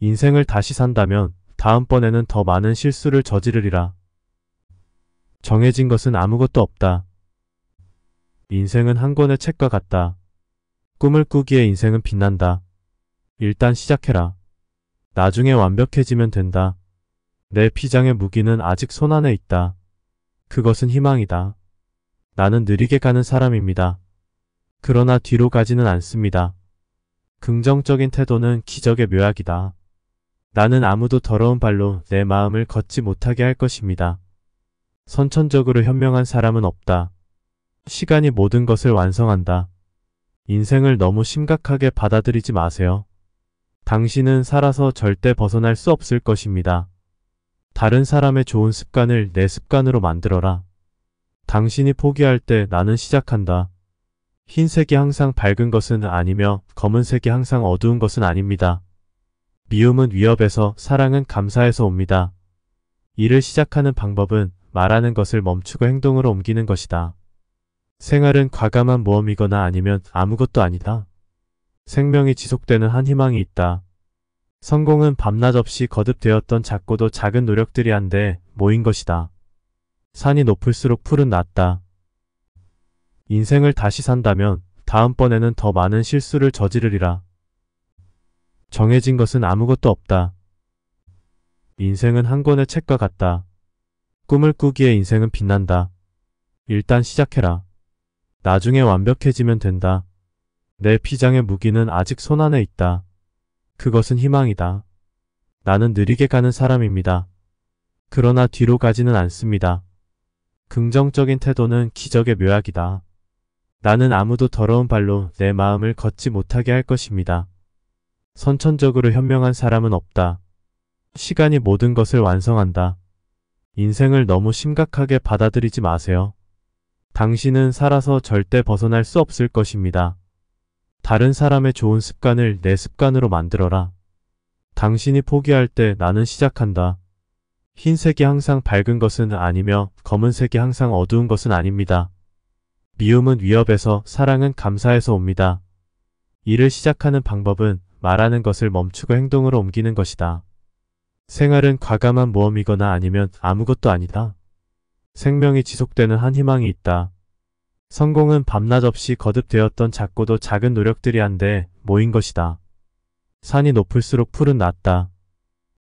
인생을 다시 산다면 다음번에는 더 많은 실수를 저지르리라. 정해진 것은 아무것도 없다. 인생은 한 권의 책과 같다. 꿈을 꾸기에 인생은 빛난다. 일단 시작해라. 나중에 완벽해지면 된다. 내 피장의 무기는 아직 손 안에 있다. 그것은 희망이다. 나는 느리게 가는 사람입니다. 그러나 뒤로 가지는 않습니다. 긍정적인 태도는 기적의 묘약이다. 나는 아무도 더러운 발로 내 마음을 걷지 못하게 할 것입니다. 선천적으로 현명한 사람은 없다. 시간이 모든 것을 완성한다. 인생을 너무 심각하게 받아들이지 마세요. 당신은 살아서 절대 벗어날 수 없을 것입니다. 다른 사람의 좋은 습관을 내 습관으로 만들어라. 당신이 포기할 때 나는 시작한다. 흰색이 항상 밝은 것은 아니며 검은색이 항상 어두운 것은 아닙니다. 미움은 위협에서 사랑은 감사에서 옵니다. 일을 시작하는 방법은 말하는 것을 멈추고 행동으로 옮기는 것이다. 생활은 과감한 모험이거나 아니면 아무것도 아니다. 생명이 지속되는 한 희망이 있다. 성공은 밤낮 없이 거듭되었던 작고도 작은 노력들이 한데 모인 것이다. 산이 높을수록 풀은 낮다. 인생을 다시 산다면 다음번에는 더 많은 실수를 저지르리라. 정해진 것은 아무것도 없다. 인생은 한 권의 책과 같다. 꿈을 꾸기에 인생은 빛난다. 일단 시작해라. 나중에 완벽해지면 된다. 내 피장의 무기는 아직 손 안에 있다. 그것은 희망이다. 나는 느리게 가는 사람입니다. 그러나 뒤로 가지는 않습니다. 긍정적인 태도는 기적의 묘약이다. 나는 아무도 더러운 발로 내 마음을 걷지 못하게 할 것입니다. 선천적으로 현명한 사람은 없다. 시간이 모든 것을 완성한다. 인생을 너무 심각하게 받아들이지 마세요. 당신은 살아서 절대 벗어날 수 없을 것입니다. 다른 사람의 좋은 습관을 내 습관으로 만들어라. 당신이 포기할 때 나는 시작한다. 흰색이 항상 밝은 것은 아니며 검은색이 항상 어두운 것은 아닙니다. 미움은 위협에서 사랑은 감사에서 옵니다. 일을 시작하는 방법은 말하는 것을 멈추고 행동으로 옮기는 것이다. 생활은 과감한 모험이거나 아니면 아무것도 아니다. 생명이 지속되는 한 희망이 있다. 성공은 밤낮 없이 거듭되었던 작고도 작은 노력들이 한데 모인 것이다. 산이 높을수록 풀은 낮다.